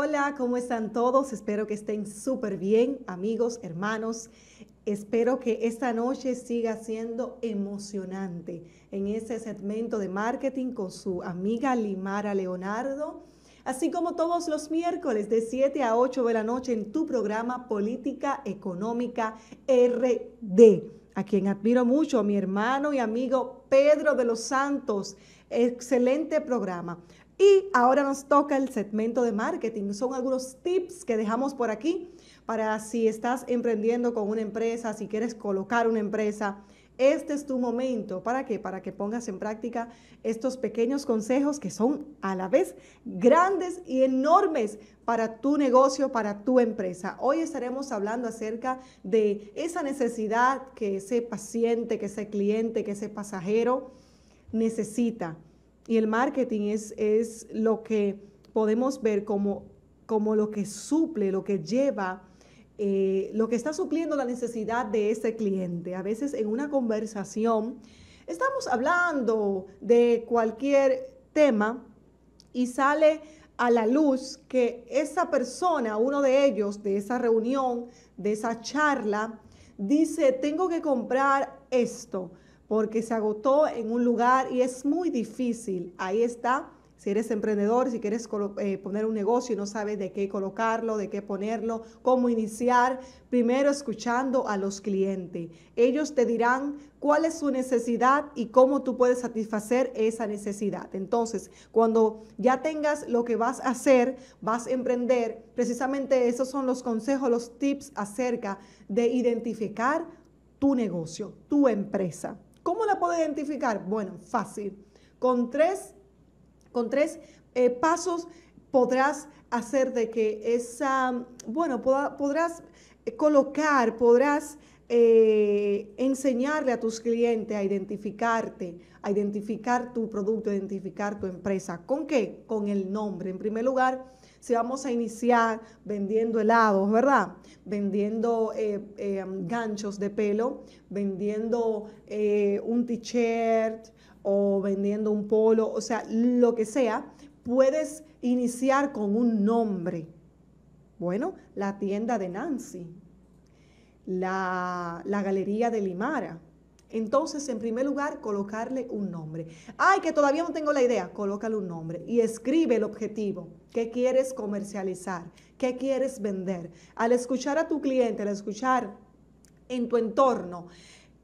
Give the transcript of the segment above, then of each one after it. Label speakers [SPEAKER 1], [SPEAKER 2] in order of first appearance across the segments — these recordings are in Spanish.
[SPEAKER 1] Hola, ¿cómo están todos? Espero que estén súper bien, amigos, hermanos. Espero que esta noche siga siendo emocionante en ese segmento de marketing con su amiga Limara Leonardo, así como todos los miércoles de 7 a 8 de la noche en tu programa Política Económica RD, a quien admiro mucho, mi hermano y amigo Pedro de los Santos. Excelente programa. Y ahora nos toca el segmento de marketing. Son algunos tips que dejamos por aquí para si estás emprendiendo con una empresa, si quieres colocar una empresa. Este es tu momento. ¿Para qué? Para que pongas en práctica estos pequeños consejos que son a la vez grandes y enormes para tu negocio, para tu empresa. Hoy estaremos hablando acerca de esa necesidad que ese paciente, que ese cliente, que ese pasajero necesita y el marketing es, lo que podemos ver como, como lo que suple, lo que lleva, eh, lo que está supliendo la necesidad de ese cliente. A veces en una conversación estamos hablando de cualquier tema y sale a la luz que esa persona, uno de ellos, de esa reunión, de esa charla, dice, tengo que comprar esto porque se agotó en un lugar y es muy difícil. Ahí está, si eres emprendedor, si quieres eh, poner un negocio y no sabes de qué colocarlo, de qué ponerlo, cómo iniciar, primero escuchando a los clientes. Ellos te dirán cuál es su necesidad y cómo tú puedes satisfacer esa necesidad. Entonces, cuando ya tengas lo que vas a hacer, vas a emprender, precisamente esos son los consejos, los tips acerca de identificar tu negocio, tu empresa. ¿Cómo la puedo identificar? Bueno, fácil. Con tres, con tres eh, pasos podrás hacer de que esa, bueno, podrás colocar, podrás eh, enseñarle a tus clientes a identificarte, a identificar tu producto, a identificar tu empresa. ¿Con qué? Con el nombre. En primer lugar, si vamos a iniciar vendiendo helados, ¿verdad? Vendiendo eh, eh, ganchos de pelo, vendiendo eh, un t-shirt o vendiendo un polo, o sea, lo que sea, puedes iniciar con un nombre. Bueno, la tienda de Nancy, la, la galería de Limara entonces, en primer lugar, colocarle un nombre. Ay, que todavía no tengo la idea. Colócale un nombre y escribe el objetivo. ¿Qué quieres comercializar? ¿Qué quieres vender? Al escuchar a tu cliente, al escuchar en tu entorno,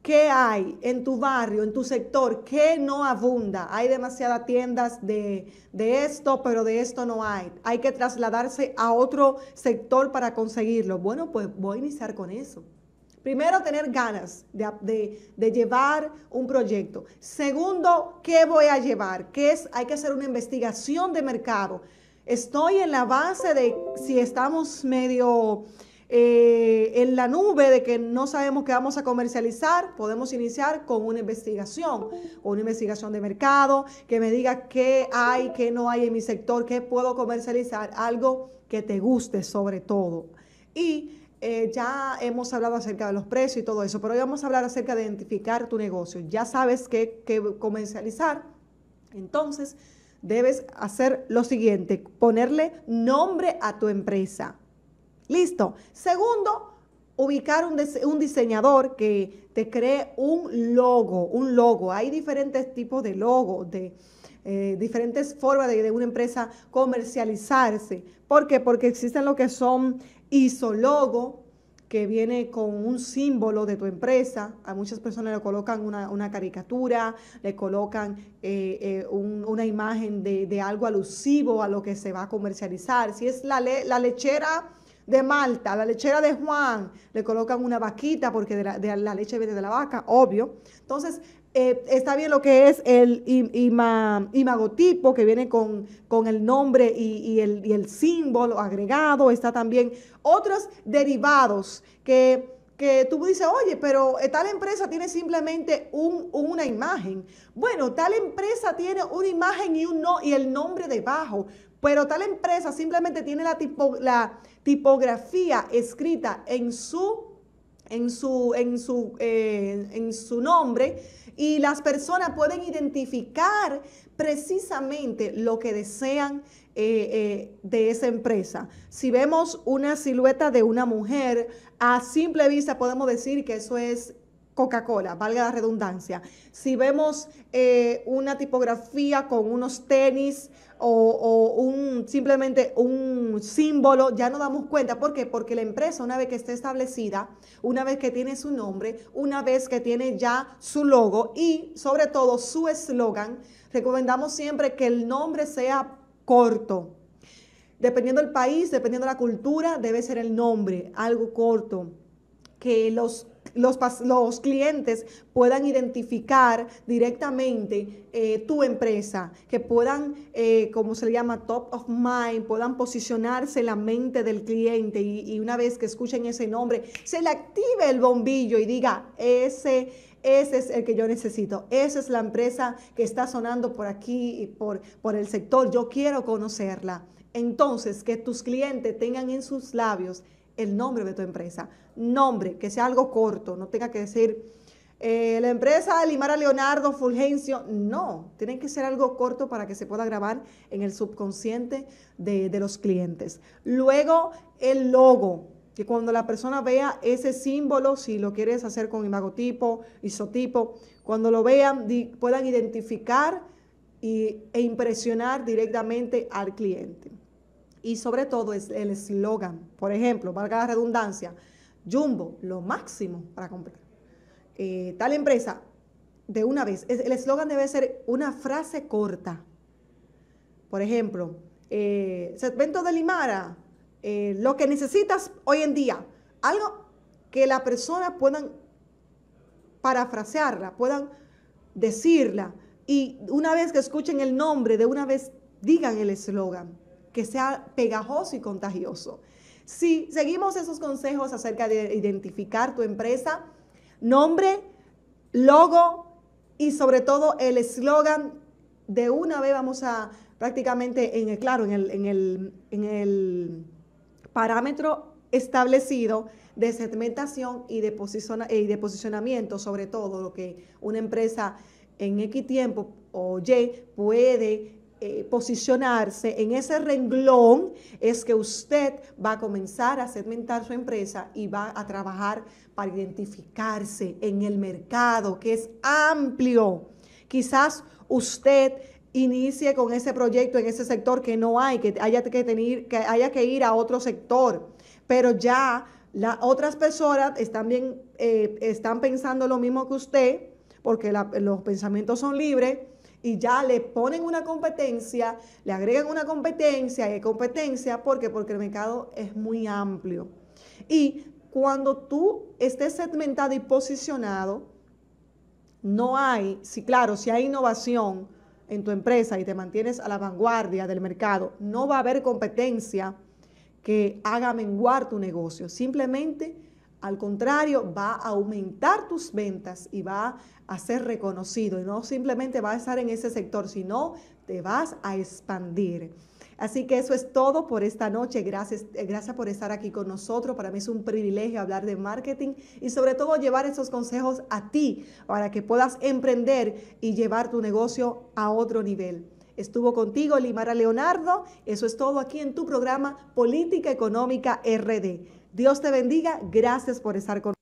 [SPEAKER 1] ¿Qué hay en tu barrio, en tu sector? ¿Qué no abunda? Hay demasiadas tiendas de, de, esto, pero de esto no hay. Hay que trasladarse a otro sector para conseguirlo. Bueno, pues voy a iniciar con eso. Primero, tener ganas de, llevar un proyecto. Segundo, ¿qué voy a llevar? es? Hay que hacer una investigación de mercado. Estoy en la base de si estamos medio eh, en la nube de que no sabemos qué vamos a comercializar, podemos iniciar con una investigación, con una investigación de mercado que me diga qué hay, qué no hay en mi sector, qué puedo comercializar, algo que te guste sobre todo. Y eh, ya hemos hablado acerca de los precios y todo eso, pero hoy vamos a hablar acerca de identificar tu negocio. Ya sabes qué, comercializar, entonces debes hacer lo siguiente, ponerle nombre a tu empresa. Listo. Segundo, ubicar un, diseñador que te cree un logo, un logo. Hay diferentes tipos de logos, de eh, diferentes formas de, de, una empresa comercializarse. ¿Por qué? Porque existen lo que son logo que viene con un símbolo de tu empresa. A muchas personas le colocan una, caricatura, le colocan eh, eh, una imagen de, algo alusivo a lo que se va a comercializar. Si es la, la lechera de Malta, la lechera de Juan, le colocan una vaquita porque de la, la leche viene de la vaca, obvio. Entonces, eh, está bien lo que es el imagotipo, que viene con, el nombre y, el, símbolo agregado. Está también otros derivados que tú dices, oye, pero eh, tal empresa tiene simplemente una imagen. Bueno, tal empresa tiene una imagen y, no, y el nombre debajo, pero tal empresa simplemente tiene la, la tipografía escrita en su en su, en su, eh, en su nombre y las personas pueden identificar precisamente lo que desean eh, eh, de esa empresa. Si vemos una silueta de una mujer, a simple vista podemos decir que eso es Coca-Cola, valga la redundancia. Si vemos una tipografía con unos tenis o, un, simplemente un símbolo, ya no damos cuenta. ¿Por qué? Porque la empresa, una vez que esté establecida, una vez que tiene su nombre, una vez que tiene ya su logo y sobre todo su eslogan, recomendamos siempre que el nombre sea corto. Dependiendo del país, dependiendo de la cultura, debe ser el nombre, algo corto. Que los los, clientes puedan identificar directamente eh, tu empresa, que puedan, eh, como se le llama, top of mind, puedan posicionarse en la mente del cliente y, una vez que escuchen ese nombre, se le active el bombillo y diga, ese ese es el que yo necesito. Esa es la empresa que está sonando por aquí y por, por el sector. Yo quiero conocerla. Entonces, que tus clientes tengan en sus labios el nombre de tu empresa. Nombre, que sea algo corto, no tenga que decir eh, la empresa Limara Leonardo Fulgencio. No, tiene que ser algo corto para que se pueda grabar en el subconsciente de, los clientes. Luego, el logo, que cuando la persona vea ese símbolo, si lo quieres hacer con imagotipo, isotipo, cuando lo vean puedan identificar y, e impresionar directamente al cliente y sobre todo es el eslogan. Por ejemplo, valga la redundancia, Jumbo, lo máximo para comprar. Eh, tal empresa, de una vez, el eslogan debe ser una frase corta. Por ejemplo, eh, de Limara, eh, lo que necesitas hoy en día, algo que la persona puedan parafrasearla, puedan decirla y una vez que escuchen el nombre, de una vez digan el eslogan que sea pegajoso y contagioso. Si seguimos esos consejos acerca de identificar tu empresa, nombre, logo y sobre todo el eslogan, de una vez vamos a prácticamente en el, claro, en el, en el, en parámetro establecido de segmentación y de, y de posicionamiento, sobre todo lo que una empresa en X tiempo o Y puede eh, posicionarse en ese renglón es que usted va a comenzar a segmentar su empresa y va a trabajar para identificarse en el mercado que es amplio. Quizás usted inicie con ese proyecto en ese sector que no hay, que haya que, tener, que, haya que ir a otro sector, pero ya las otras personas están, bien, eh, están pensando lo mismo que usted, porque los pensamientos son libres y ya le ponen una competencia, le agregan una competencia y competencia, porque Porque el mercado es muy amplio. Y cuando tú estés segmentado y posicionado, no hay, si claro, si hay innovación en tu empresa y te mantienes a la vanguardia del mercado, no va a haber competencia que haga menguar tu negocio. Simplemente al contrario, va a aumentar tus ventas y va a ser reconocido. Y no simplemente va a estar en ese sector, sino te vas a expandir. Así que eso es todo por esta noche. Gracias, eh, gracias por estar aquí con nosotros. Para mí es un privilegio hablar de marketing y sobre todo llevar esos consejos a ti para que puedas emprender y llevar tu negocio a otro nivel. Estuvo contigo Limara Leonardo. Eso es todo aquí en tu programa Política Económica RD. Dios te bendiga. Gracias por estar con